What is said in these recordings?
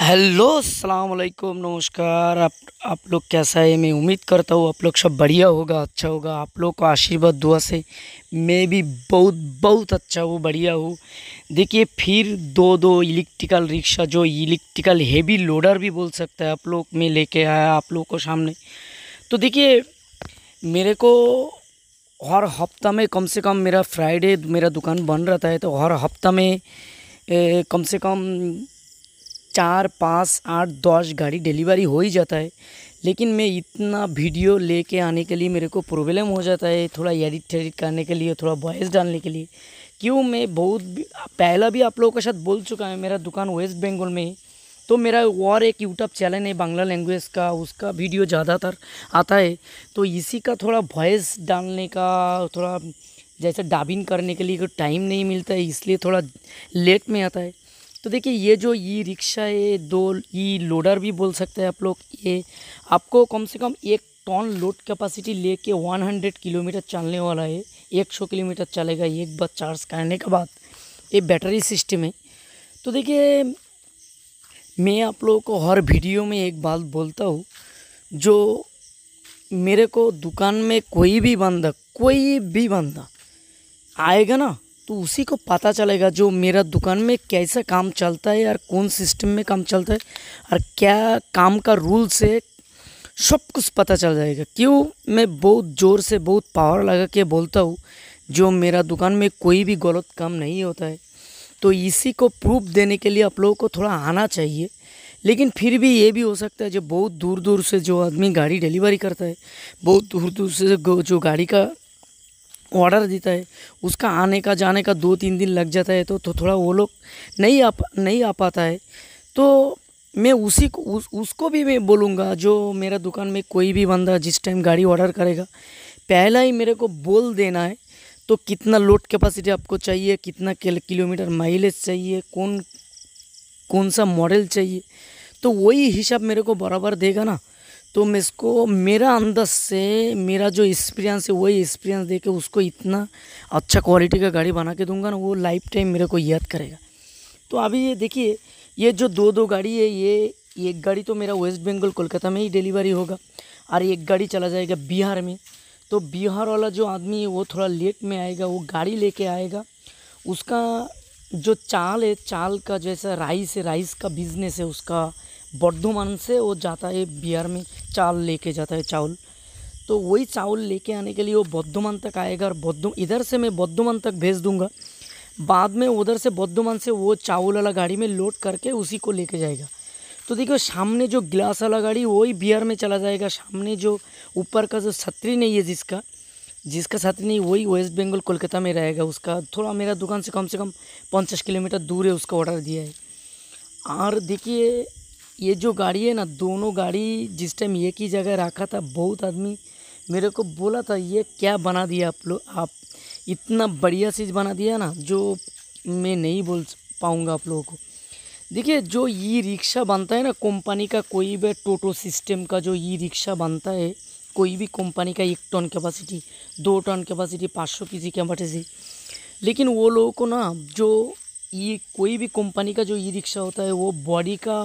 hello सलाम वालेकुम नमस्कार आप आप लोग कैसा है मैं उम्मीद करता हूँ आप लोग सब बढ़िया होगा अच्छा होगा आप लोग को आशीर्वाद दुआ से मैं भी बहुत बहुत अच्छा हूँ बढ़िया हूँ देखिए फिर दो दो इलेक्ट्रिकल रिक्शा जो इलेक्ट्रिकल हेवी लोडर भी बोल सकता है आप लोग में लेके आया आप लोग को सामने तो देखिए मेरे को हर हफ्ता में कम से कम मेरा फ्राइडे मेरा दुकान बंद रहता है तो हर हफ्ता में ए, कम से कम चार पाँच आठ दस गाड़ी डिलीवरी हो ही जाता है लेकिन मैं इतना वीडियो लेके आने के लिए मेरे को प्रॉब्लम हो जाता है थोड़ा एडिट एडिट करने के लिए थोड़ा वॉइस डालने के लिए क्यों मैं बहुत पहला भी आप लोगों के साथ बोल चुका है मेरा दुकान वेस्ट बंगाल में तो मेरा और एक यूट्यूब चैनल है बांग्ला लैंग्वेज का उसका वीडियो ज़्यादातर आता है तो इसी का थोड़ा वॉइस डालने का थोड़ा जैसे डाबिन करने के लिए टाइम नहीं मिलता है इसलिए थोड़ा लेट में आता है तो देखिए ये जो ई रिक्शा है दो ई लोडर भी बोल सकते हैं आप लोग ये आपको कम से कम एक टन लोड कैपेसिटी लेके 100 किलोमीटर चलने वाला है 100 किलोमीटर चलेगा एक बार चार्ज करने के बाद ये बैटरी सिस्टम है तो देखिए मैं आप लोगों को हर वीडियो में एक बात बोलता हूँ जो मेरे को दुकान में कोई भी बंदा कोई भी बंदा आएगा ना तो उसी को पता चलेगा जो मेरा दुकान में कैसा काम चलता है और कौन सिस्टम में काम चलता है और क्या काम का रूल्स है सब कुछ पता चल जाएगा क्यों मैं बहुत ज़ोर से बहुत पावर लगा के बोलता हूँ जो मेरा दुकान में कोई भी गलत काम नहीं होता है तो इसी को प्रूफ देने के लिए आप लोगों को थोड़ा आना चाहिए लेकिन फिर भी ये भी हो सकता है जो बहुत दूर दूर से जो आदमी गाड़ी डिलीवरी करता है बहुत दूर दूर से जो गाड़ी का ऑर्डर देता है उसका आने का जाने का दो तीन दिन लग जाता है तो, तो थोड़ा वो लोग नहीं आ नहीं आ पाता है तो मैं उसी को उस, उसको भी मैं बोलूँगा जो मेरा दुकान में कोई भी बंदा जिस टाइम गाड़ी ऑर्डर करेगा पहला ही मेरे को बोल देना है तो कितना लोड कैपेसिटी आपको चाहिए कितना किलोमीटर माइलेज चाहिए कौन कौन सा मॉडल चाहिए तो वही हिसाब मेरे को बराबर देगा ना तो मैं इसको मेरा अंदर से मेरा जो एक्सपीरियंस है वही एक्सपीरियंस दे के उसको इतना अच्छा क्वालिटी का गाड़ी बना के दूंगा ना वो लाइफ टाइम मेरे को याद करेगा तो अभी ये देखिए ये जो दो दो गाड़ी है ये एक गाड़ी तो मेरा वेस्ट बंगाल कोलकाता में ही डिलीवरी होगा और एक गाड़ी चला जाएगा बिहार में तो बिहार वाला जो आदमी है वो थोड़ा लेट में आएगा वो गाड़ी ले आएगा उसका जो चाल है चाल का जैसा राइस है राइस का बिजनेस है उसका बर्धमान से वो जाता है बिहार में चावल लेके जाता है चावल तो वही चावल लेके आने के लिए वो बर्धमान तक आएगा और बौद्ध इधर से मैं बर्धमान तक भेज दूँगा बाद में उधर से बर्धमान से वो चावल वाला गाड़ी में लोड करके उसी को लेके जाएगा तो देखो सामने जो गिलास वाला गाड़ी वही बिहार में चला जाएगा सामने जो ऊपर का जो छतरी नहीं है जिसका जिसका छतरी नहीं वही वेस्ट बंगाल कोलकाता में रहेगा उसका थोड़ा मेरा दुकान से कम से कम पचास किलोमीटर दूर है उसका ऑर्डर दिया है और देखिए ये जो गाड़ी है ना दोनों गाड़ी जिस टाइम एक ही जगह रखा था बहुत आदमी मेरे को बोला था ये क्या बना दिया आप लोग आप इतना बढ़िया चीज़ बना दिया ना जो मैं नहीं बोल पाऊँगा आप लोगों को देखिए जो ई रिक्शा बनता है ना कंपनी का कोई भी टोटो सिस्टम का जो ई रिक्शा बनता है कोई भी कंपनी का एक टन कैपेसिटी दो टन कैपेसिटी पाँच सौ किसी कैपेसिटी लेकिन वो लोगों को ना जो ई कोई भी कंपनी का जो ई रिक्शा होता है वो बॉडी का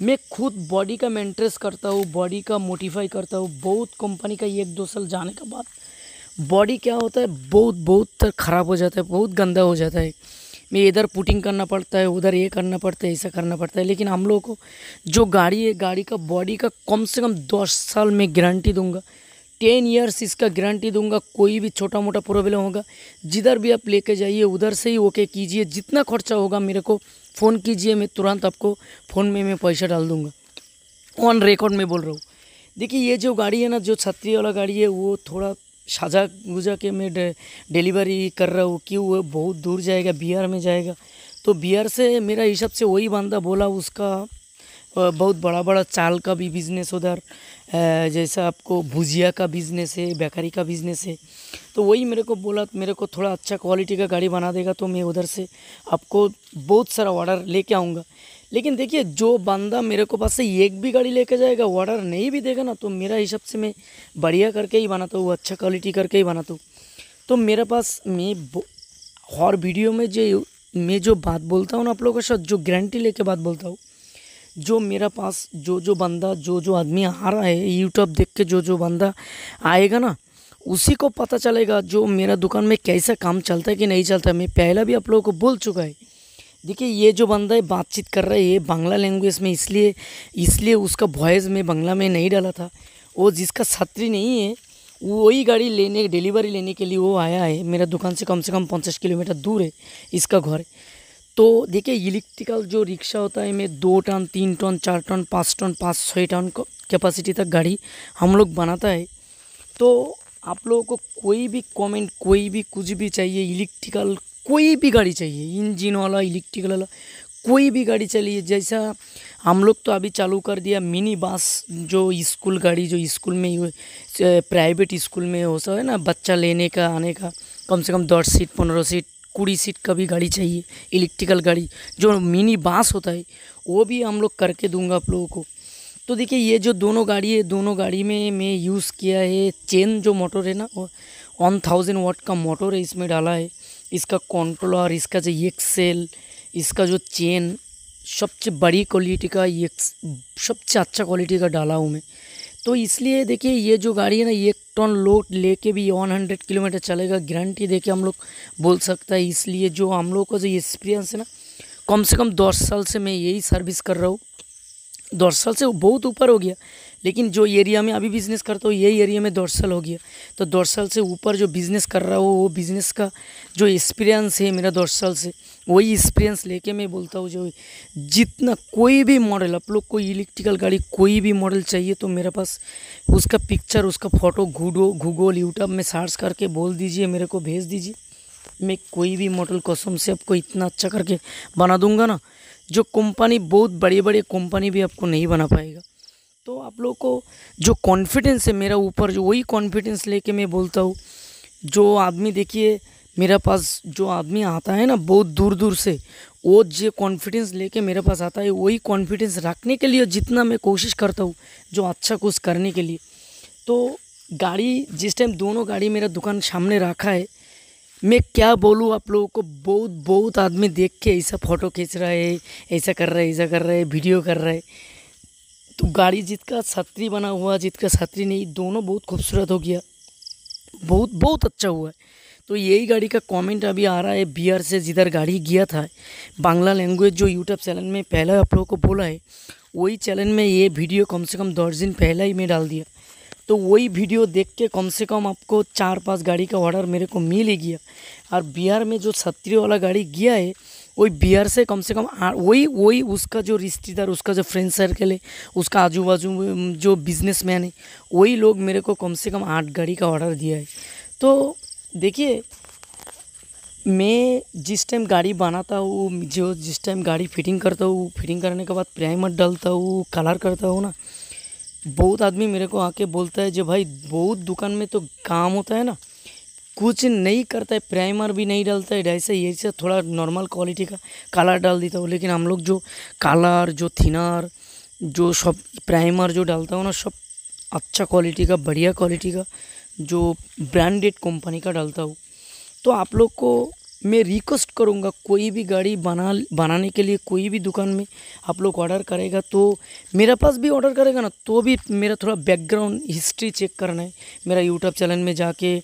मैं खुद बॉडी का मेंटेनेंस करता हूँ बॉडी का मोटिफाई करता हूँ बहुत कंपनी का एक दो साल जाने के बाद बॉडी क्या होता है बहुत बहुत ख़राब हो जाता है बहुत गंदा हो जाता है मैं इधर पुटिंग करना पड़ता है उधर ये करना पड़ता है ऐसा करना पड़ता है लेकिन हम लोगों को जो गाड़ी है गाड़ी का बॉडी का कम से कम दस साल में गारंटी दूंगा टेन ईयर्स इसका गारंटी दूंगा कोई भी छोटा मोटा प्रॉब्लम होगा जिधर भी आप लेके जाइए उधर से ही ओके कीजिए जितना खर्चा होगा मेरे को फ़ोन कीजिए मैं तुरंत आपको फ़ोन में मैं पैसा डाल दूँगा ऑन रिकॉर्ड में बोल रहा हूँ देखिए ये जो गाड़ी है ना जो छतरी वाला गाड़ी है वो थोड़ा साझा गुजा के मैं डिलीवरी कर रहा हूँ कि वो बहुत दूर जाएगा बिहार में जाएगा तो बिहार से मेरा हिसाब से वही बंदा बोला उसका बहुत बड़ा बड़ा चाल का भी बिज़नेस उधर जैसा आपको भुजिया का बिज़नेस है बेकरी का बिज़नेस है तो वही मेरे को बोला मेरे को थोड़ा अच्छा क्वालिटी का गाड़ी बना देगा तो मैं उधर से आपको बहुत सारा ऑर्डर लेके आऊँगा लेकिन देखिए जो बंदा मेरे को पास से एक भी गाड़ी लेके जाएगा ऑर्डर नहीं भी देगा ना तो मेरा हिसाब से मैं बढ़िया करके ही बनाता हूँ अच्छा क्वालिटी करके ही बनाता हूँ तो मेरे पास मैं और वीडियो में जो मैं जो बात बोलता हूँ ना आप लोगों के साथ जो गारंटी लेके बात बोलता हूँ जो मेरा पास जो जो बंदा जो जो आदमी आ रहा है यूट्यूब देख के जो जो बंदा आएगा ना उसी को पता चलेगा जो मेरा दुकान में कैसा काम चलता है कि नहीं चलता है मैं पहला भी आप लोगों को बोल चुका है देखिए ये जो बंदा है बातचीत कर रहा है ये बांग्ला लैंग्वेज में इसलिए इसलिए उसका वॉयस में बांग्ला में नहीं डाला था वो जिसका छात्री नहीं है वही गाड़ी लेने डिलीवरी लेने के लिए वो आया है मेरा दुकान से कम से कम पचास किलोमीटर दूर है इसका घर तो देखिए इलेक्ट्रिकल जो रिक्शा होता है मैं दो टन तीन टन चार टन पाँच टन पाँच छः टन कैपेसिटी तक गाड़ी हम लोग बनाता है तो आप लोगों को कोई भी कमेंट कोई भी कुछ भी चाहिए इलेक्ट्रिकल कोई भी गाड़ी चाहिए इंजन वाला इलेक्ट्रिकल वाला कोई भी गाड़ी चाहिए जैसा हम लोग तो अभी चालू कर दिया मिनी बस जो स्कूल गाड़ी जो स्कूल में प्राइवेट स्कूल में हो सब है ना बच्चा लेने का आने का कम से कम दस सीट पंद्रह सीट कुड़ी सीट का भी गाड़ी चाहिए इलेक्ट्रिकल गाड़ी जो मिनी बांस होता है वो भी हम लोग करके दूंगा आप लोगों को तो देखिए ये जो दोनों गाड़ी है दोनों गाड़ी में मैं यूज़ किया है चेन जो मोटर है ना वन थाउजेंड वाट का मोटर है इसमें डाला है इसका कंट्रोलर इसका जो एक्सेल इसका जो चेन सबसे बड़ी क्वालिटी का एक सबसे अच्छा क्वालिटी का डाला हूँ मैं तो इसलिए देखिए ये जो गाड़ी है ना एक टन लोड लेके भी 100 किलोमीटर चलेगा गारंटी देके हम लोग बोल सकता है इसलिए जो हम लोग का जो एक्सपीरियंस है ना कम से कम दस साल से मैं यही सर्विस कर रहा हूँ दस साल से बहुत ऊपर हो गया लेकिन जो एरिया में अभी बिज़नेस करता हूँ यही एरिया में दस साल हो गया तो दस साल से ऊपर जो बिज़नेस कर रहा हूँ वो बिज़नेस का जो एक्सपीरियंस है मेरा दस साल से वही एक्सपीरियंस लेके मैं बोलता हूँ जो जितना कोई भी मॉडल आप लोग को इलेक्ट्रिकल गाड़ी कोई भी मॉडल चाहिए तो मेरे पास उसका पिक्चर उसका फ़ोटो गूडो गूगल यूट्यूब में सर्च करके बोल दीजिए मेरे को भेज दीजिए मैं कोई भी मॉडल कसम से आपको इतना अच्छा करके बना दूंगा ना जो कंपनी बहुत बड़ी बड़ी कंपनी भी आपको नहीं बना पाएगा तो आप लोग को जो कॉन्फिडेंस है मेरा ऊपर जो वही कॉन्फिडेंस लेके मैं बोलता हूँ जो आदमी देखिए मेरे पास जो आदमी आता है ना बहुत दूर दूर से वो जो कॉन्फिडेंस लेके मेरे पास आता है वही कॉन्फिडेंस रखने के लिए जितना मैं कोशिश करता हूँ जो अच्छा कुछ करने के लिए तो गाड़ी जिस टाइम दोनों गाड़ी मेरा दुकान सामने रखा है मैं क्या बोलूँ आप लोगों को बहुत बहुत आदमी देख के ऐसा फ़ोटो खींच रहा है ऐसा कर रहा है ऐसा कर रहा है वीडियो कर रहा है तो गाड़ी जिसका छतरी बना हुआ जिसका छतरी नहीं दोनों बहुत खूबसूरत हो गया बहुत बहुत अच्छा हुआ है तो यही गाड़ी का कमेंट अभी आ रहा है बिहार से जिधर गाड़ी गया था बांग्ला लैंग्वेज जो यूट्यूब चैनल में पहला आप लोगों को बोला है वही चैनल में ये वीडियो कम से कम दस दिन पहला ही मैं डाल दिया तो वही वीडियो देख के कम से कम आपको चार पाँच गाड़ी का ऑर्डर मेरे को मिल ही गया और बिहार में जो छत्री वाला गाड़ी गया है वही बिहार से कम से कम वही वही उसका जो रिश्तेदार उसका जो फ्रेंड सर्कल है उसका आजू बाजू जो बिजनेसमैन है वही लोग मेरे को कम से कम आठ गाड़ी का ऑर्डर दिया है तो देखिए मैं जिस टाइम गाड़ी बनाता हूँ जो जिस टाइम गाड़ी फिटिंग करता हूँ फिटिंग करने के बाद प्राइमर डालता हूँ कलर करता हूँ ना बहुत आदमी मेरे को आके बोलता है जो भाई बहुत दुकान में तो काम होता है ना कुछ नहीं करता है प्राइमर भी नहीं डालता है ऐसे ये से थोड़ा नॉर्मल क्वालिटी का कलर डाल देता हूँ लेकिन हम लोग जो कलर जो थिनर जो सब प्राइमर जो डालता हूँ ना सब अच्छा क्वालिटी का बढ़िया क्वालिटी का जो ब्रांडेड कंपनी का डालता हूँ तो आप लोग को मैं रिक्वेस्ट करूँगा कोई भी गाड़ी बना बनाने के लिए कोई भी दुकान में आप लोग ऑर्डर करेगा तो मेरा पास भी ऑर्डर करेगा ना तो भी मेरा थोड़ा बैकग्राउंड हिस्ट्री चेक करना है मेरा यूट्यूब चैनल में जाके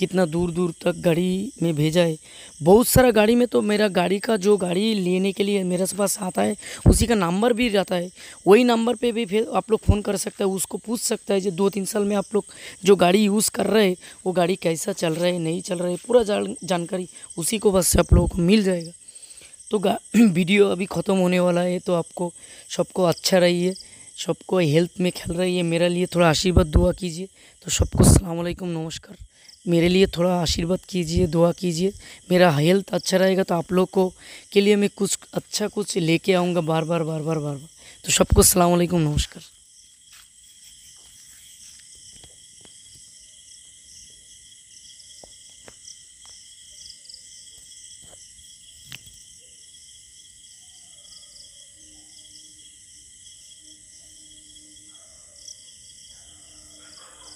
कितना दूर दूर तक गाड़ी में भेजा है बहुत सारा गाड़ी में तो मेरा गाड़ी का जो गाड़ी लेने के लिए मेरे पास आता है उसी का नंबर भी रहता है वही नंबर पे भी फिर आप लोग फ़ोन कर सकते हैं उसको पूछ सकता है जो दो तीन साल में आप लोग जो गाड़ी यूज़ कर रहे हैं वो गाड़ी कैसा चल रहा है नहीं चल रहा है पूरा जान जानकारी उसी को बस आप लोगों को मिल जाएगा तो वीडियो अभी ख़त्म होने वाला है तो आपको सबको अच्छा रहिए सबको हेल्थ में खेल रही है मेरे लिए थोड़ा आशीर्वाद दुआ कीजिए तो सबको सलामकुम नमस्कार मेरे लिए थोड़ा आशीर्वाद कीजिए दुआ कीजिए मेरा हेल्थ अच्छा रहेगा तो आप लोग को के लिए मैं कुछ अच्छा कुछ लेके आऊँगा बार बार बार बार बार बार तो सबको सलामकुम नमस्कार